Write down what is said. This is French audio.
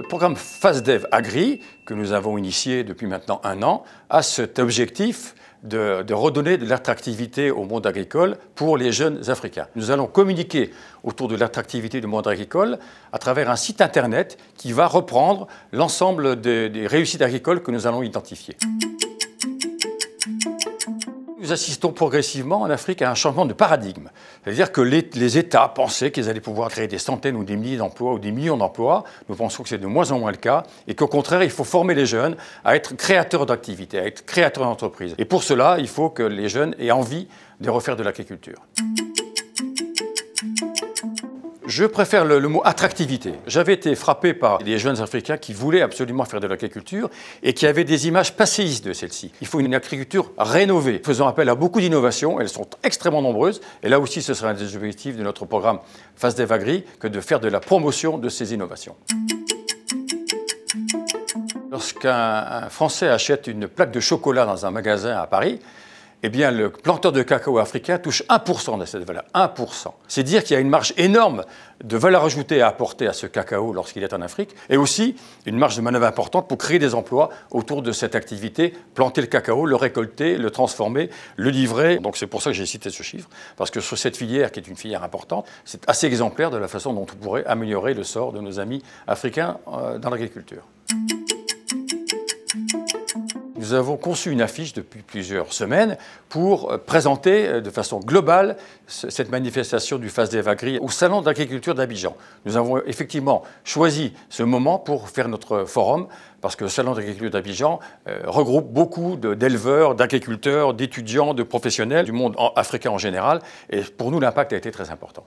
le programme FastDev Agri, que nous avons initié depuis maintenant un an, a cet objectif de, redonner de l'attractivité au monde agricole pour les jeunes Africains. Nous allons communiquer autour de l'attractivité du monde agricole à travers un site internet qui va reprendre l'ensemble des réussites agricoles que nous allons identifier. Nous assistons progressivement en Afrique à un changement de paradigme. C'est-à-dire que les, États pensaient qu'ils allaient pouvoir créer des centaines ou des milliers d'emplois ou des millions d'emplois. Nous pensons que c'est de moins en moins le cas et qu'au contraire, il faut former les jeunes à être créateurs d'activités, à être créateurs d'entreprises. Et pour cela, il faut que les jeunes aient envie de refaire de l'agriculture. Je préfère le, mot attractivité. J'avais été frappé par des jeunes Africains qui voulaient absolument faire de l'agriculture et qui avaient des images passéistes de celle-ci. Il faut une agriculture rénovée, faisant appel à beaucoup d'innovations. Elles sont extrêmement nombreuses. Et là aussi, ce sera un des objectifs de notre programme Face des Agri que de faire de la promotion de ces innovations. Lorsqu'un Français achète une plaque de chocolat dans un magasin à Paris, eh bien, le planteur de cacao africain touche 1% de cette valeur. 1%. C'est dire qu'il y a une marge énorme de valeur ajoutée à apporter à ce cacao lorsqu'il est en Afrique, et aussi une marge de manœuvre importante pour créer des emplois autour de cette activité, planter le cacao, le récolter, le transformer, le livrer. Donc c'est pour ça que j'ai cité ce chiffre, parce que sur cette filière, qui est une filière importante, c'est assez exemplaire de la façon dont on pourrait améliorer le sort de nos amis africains euh, dans l'agriculture nous avons conçu une affiche depuis plusieurs semaines pour euh, présenter euh, de façon globale cette manifestation du Face des au Salon d'agriculture d'Abidjan. Nous avons euh, effectivement choisi ce moment pour faire notre forum parce que le Salon d'agriculture d'Abidjan regroupe beaucoup d'éleveurs, d'agriculteurs, d'étudiants, de professionnels du monde africain en général et pour nous l'impact a été très important.